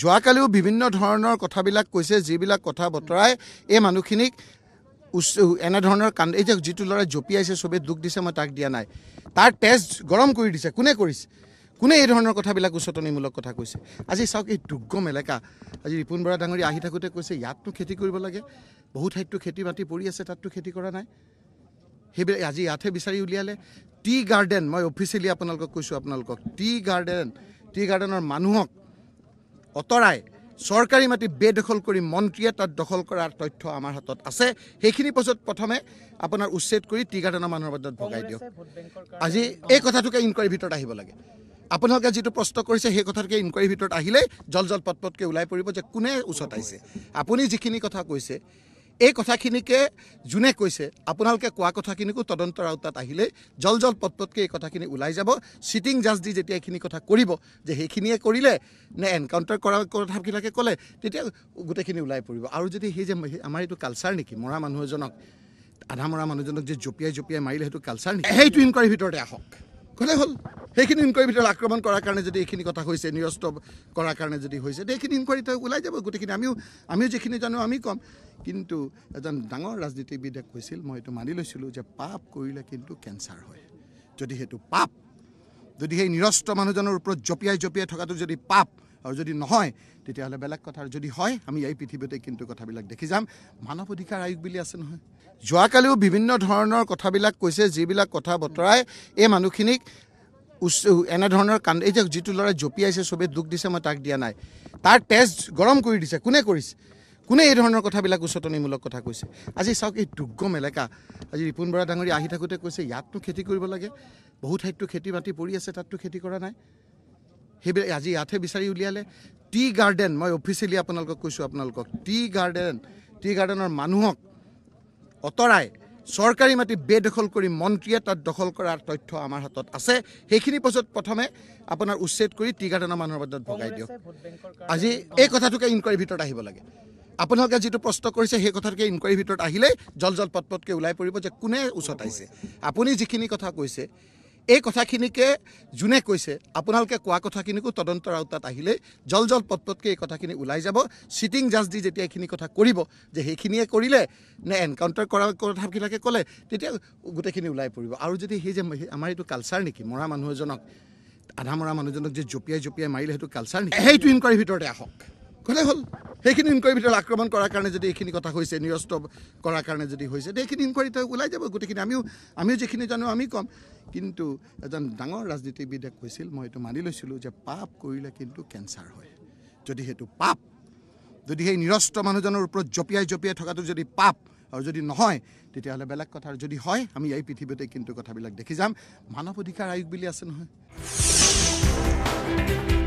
যোৱাকালিও বিভিন্ন ধৰণৰ কথাবিলাক কৈছে যিবিলাক কথা বতৰাই এই মানুহখিনিক উচ্চ এনেধৰণৰ কাণ্ড এতিয়া যিটো ল'ৰাই জঁপিয়াইছে চবেই দুখ দিছে মই তাক দিয়া নাই তাৰ তেজ গৰম কৰি দিছে কোনে কৰিছে কোনে এই ধৰণৰ কথাবিলাক উচতনিমূলক কথা কৈছে আজি চাওক এই দুৰ্গম এলেকা আজি ৰিপুণ বৰা ডাঙৰীয়া আহি থাকোঁতে কৈছে ইয়াততো খেতি কৰিব লাগে বহু ঠাইততো খেতি মাটি পৰি আছে তাততো খেতি কৰা নাই সেইবিলাক আজি ইয়াতহে বিচাৰি উলিয়ালে টি গাৰ্ডেন মই অফিচিয়েলি আপোনালোকক কৈছোঁ আপোনালোকক টি গাৰ্ডেন টি গাৰ্ডেনৰ মানুহক অঁতৰাই চৰকাৰী মাটি বেদখল কৰি মন্ত্ৰীয়ে তাত দখল কৰাৰ তথ্য আমাৰ হাতত আছে সেইখিনি পাছত প্ৰথমে আপোনাৰ উচ্ছেদ কৰি টি টিকাটনা মানুহৰ মাজত ভগাই দিয়ক আজি এই কথাটোকে ইনকুৱাৰীৰ ভিতৰত আহিব লাগে আপোনালোকে যিটো প্ৰশ্ন কৰিছে সেই কথাটোকে ইনকুৱাৰীৰ ভিতৰত আহিলেই জল জল পট পটকৈ ওলাই পৰিব যে কোনে উচতাইছে আপুনি যিখিনি কথা কৈছে এই কথাখিনিকে যোনে কৈছে আপোনালোকে কোৱা কথাখিনিকো তদন্তৰ আওতাত আহিলেই জল জল পট পটকৈ এই কথাখিনি ওলাই যাব চিটিং জাজ দি যেতিয়া এইখিনি কথা কৰিব যে সেইখিনিয়ে কৰিলে নে এনকাউণ্টাৰ কৰা কথাবিলাকে ক'লে তেতিয়া গোটেইখিনি ওলাই পৰিব আৰু যদি সেই যে আমাৰ এইটো কালচাৰ নেকি মৰা মানুহ এজনক আধা মৰা মানুহজনক যে জঁপিয়াই জঁপিয়াই মাৰিলে সেইটো কালচাৰ নেকি সেইটো ইনকুৱাৰীৰ ভিতৰতে আহক ক'লে হ'ল সেইখিনি ইনকুৱাৰীৰ ভিতৰত আক্ৰমণ কৰাৰ কাৰণে যদি এইখিনি কথা হৈছে নিৰস্ত কৰাৰ কাৰণে যদি হৈছে সেইখিনি ইনকুৱাৰী তেওঁ ওলাই যাব গোটেইখিনি আমিও আমিও যিখিনি জানো আমি ক'ম কিন্তু এজন ডাঙৰ ৰাজনীতিবিদে কৈছিল মই এইটো মানি লৈছিলোঁ যে পাপ কৰিলে কিন্তু কেঞ্চাৰ হয় যদি সেইটো পাপ যদি সেই নিৰস্ত মানুহজনৰ ওপৰত জঁপিয়াই জঁপিয়াই থকাটো যদি পাপ আৰু যদি নহয় তেতিয়াহ'লে বেলেগ কথা আৰু যদি হয় আমি এই পৃথিৱীতে কিন্তু কথাবিলাক দেখি যাম মানৱ অধিকাৰ আয়োগ বুলি আছে নহয় যোৱাকালিও বিভিন্ন ধৰণৰ কথাবিলাক কৈছে যিবিলাক কথা বতৰাই এই মানুহখিনিক উচ্চ এনেধৰণৰ কাণ্ড এতিয়া যিটো ল'ৰাই জঁপিয়াইছে চবেই দুখ দিছে মই তাক দিয়া নাই তাৰ তেজ গৰম কৰি দিছে কোনে কৰিছে কোনে এই ধৰণৰ কথাবিলাক উচতনিমূলক কথা কৈছে আজি চাওক এই দুৰ্গম এলেকা আজি ৰিপুণ বৰা ডাঙৰীয়া আহি থাকোঁতে কৈছে ইয়াতনো খেতি কৰিব লাগে বহু ঠাইততো খেতি মাটি পৰি আছে তাততো খেতি কৰা নাই সেইবিলাক আজি ইয়াতহে বিচাৰি উলিয়ালে টি গাৰ্ডেন মই অফিচিয়েলি আপোনালোকক কৈছোঁ আপোনালোকক টি গাৰ্ডেন টি গাৰ্ডেনৰ মানুহক অঁতৰাই চৰকাৰী মাটি বেদখল কৰি মন্ত্ৰীয়ে তাত দখল কৰাৰ তথ্য আমাৰ হাতত আছে সেইখিনি পাছত প্ৰথমে আপোনাৰ উচ্ছেদ কৰি টি টিকাটনা মানুহৰ মাজত ভগাই দিয়ক আজি এই কথাটোকে ইনকুৱাৰীৰ ভিতৰত আহিব লাগে আপোনালোকে যিটো প্ৰশ্ন কৰিছে সেই কথাটোকে ইনকুৱাৰীৰ ভিতৰত আহিলেই জল জল পটপটকৈ ওলাই পৰিব যে কোনে উচতাইছে আপুনি যিখিনি কথা কৈছে এই কথাখিনিকে যোনে কৈছে আপোনালোকে কোৱা কথাখিনিকো তদন্তৰ আওতাত আহিলেই জল জল পটপটকৈ এই কথাখিনি ওলাই যাব চিটিং জাজ দি যেতিয়া এইখিনি কথা কৰিব যে সেইখিনিয়ে কৰিলে নে এনকাউণ্টাৰ কৰা কথাবিলাকে ক'লে তেতিয়া গোটেইখিনি ওলাই পৰিব আৰু যদি সেই যে আমাৰ এইটো কালচাৰ নেকি মৰা মানুহ এজনক আধা মৰা মানুহজনক যে জঁপিয়াই জঁপিয়াই মাৰিলে সেইটো কালচাৰ নেকি সেইটো ইনকোৱাৰীৰ ভিতৰতে আহক ক'লে হ'ল সেইখিনি ইনকুৱাৰীৰ ভিতৰত আক্ৰমণ কৰাৰ কাৰণে যদি এইখিনি কথা হৈছে নিৰস্ত কৰাৰ কাৰণে যদি হৈছে তে এইখিনি ইনকুৱাৰীতে ওলাই যাব গোটেইখিনি আমিও আমিও যিখিনি জানো আমি ক'ম কিন্তু এজন ডাঙৰ ৰাজনীতিবিদে কৈছিল মই এইটো মানি লৈছিলোঁ যে পাপ কৰিলে কিন্তু কেঞ্চাৰ হয় যদি সেইটো পাপ যদি সেই নিৰস্ত মানুহজনৰ ওপৰত জঁপিয়াই জঁপিয়াই থকাটো যদি পাপ আৰু যদি নহয় তেতিয়াহ'লে বেলেগ কথা আৰু যদি হয় আমি এই পৃথিৱীতে কিন্তু কথাবিলাক দেখি যাম মানৱ অধিকাৰ আয়োগ বুলি আছে নহয়